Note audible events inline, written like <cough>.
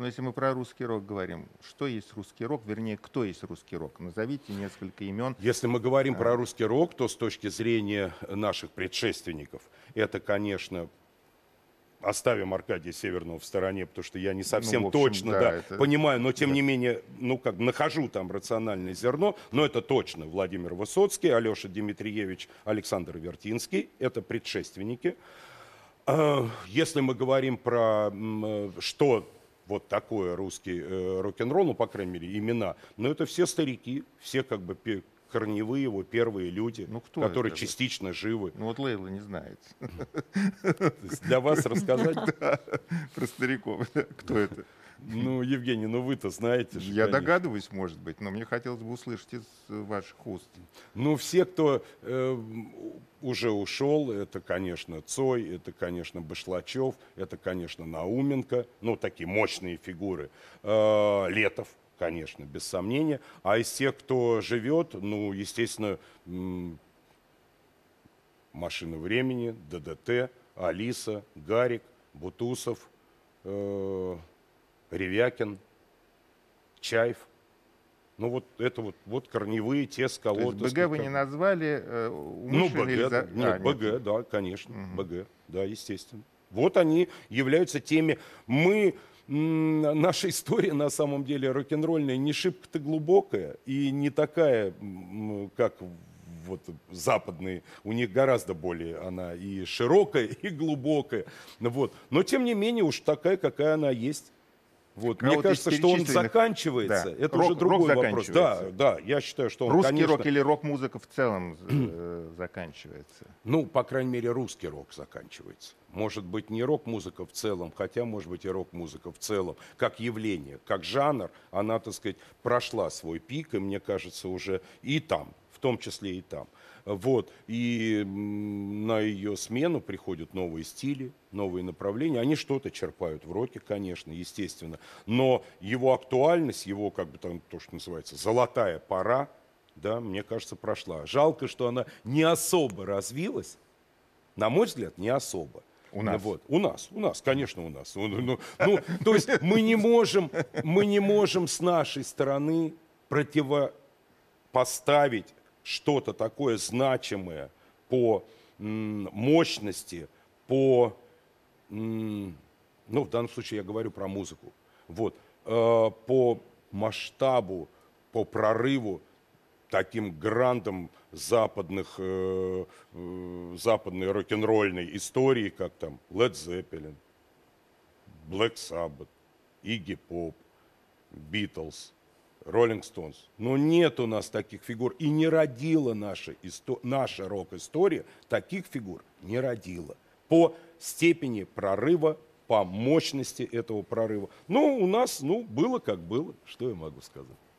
Слушай, ну если мы про русский рок говорим, что есть русский рок, вернее, кто есть русский рок? Назовите несколько имен. Если мы говорим а... про русский рок, то с точки зрения наших предшественников, это, конечно, оставим Аркадия Северного в стороне, потому что я не совсем ну, общем, точно да, да, это... понимаю, но тем да. не менее, ну как нахожу там рациональное зерно, но это точно Владимир Высоцкий, Алеша Дмитриевич, Александр Вертинский, это предшественники. А, если мы говорим про э, что вот такое русский э, рок-н-ролл, ну, по крайней мере, имена. Но это все старики, все как бы корневые его первые люди, ну, кто которые это? частично живы. Ну вот Лейла не знает. <laughs> Для вас рассказать? <laughs> Про стариков. Кто это? Ну, Евгений, ну вы-то знаете же. Я конечно. догадываюсь, может быть, но мне хотелось бы услышать из э, ваших уст. Ну, все, кто э, уже ушел, это, конечно, Цой, это, конечно, Башлачев, это, конечно, Науменко, ну, такие мощные фигуры. Э, Летов, конечно, без сомнения. А из тех, кто живет, ну, естественно, машина времени, ДДТ, Алиса, Гарик, Бутусов, э, Ревякин, Чаев. Ну вот это вот, вот корневые те сколоты. То есть БГ вы не назвали э, Ну БГ, или... За... нет, а, БГ, нет. да, конечно, угу. БГ, да, естественно. Вот они являются теми. Мы, наша история на самом деле рок-н-ролльная не шибко-то глубокая и не такая, как вот западные, у них гораздо более она и широкая, <laughs> и глубокая. Вот. Но тем не менее уж такая, какая она есть. Вот, Кого мне а кажется, что он заканчивается. Да. Это рок, уже другой рок вопрос. Да, да, я считаю, что он, русский конечно... рок или рок-музыка в целом <clears throat> э, заканчивается. Ну, по крайней мере, русский рок заканчивается. Может быть, не рок-музыка в целом, хотя, может быть, и рок-музыка в целом, как явление, как жанр, она, так сказать, прошла свой пик, и мне кажется, уже и там том числе и там. Вот. И на ее смену приходят новые стили, новые направления. Они что-то черпают в роке, конечно, естественно. Но его актуальность, его, как бы там, то, что называется, золотая пора, да, мне кажется, прошла. Жалко, что она не особо развилась. На мой взгляд, не особо. У нас. Вот. У нас, у нас, конечно, у нас. Ну, ну, ну то есть мы не можем, мы не можем с нашей стороны противопоставить что-то такое значимое по мощности, по, ну, в данном случае я говорю про музыку, вот, э, по масштабу, по прорыву, таким грандом западных, э, э, западной рок-н-ролльной истории, как там Led Zeppelin, Black Sabbath, Iggy Pop, Beatles – Роллинг Стоунс. Но нет у нас таких фигур. И не родила наша, исто, наша рок-история таких фигур. Не родила. По степени прорыва, по мощности этого прорыва. ну у нас ну, было как было, что я могу сказать.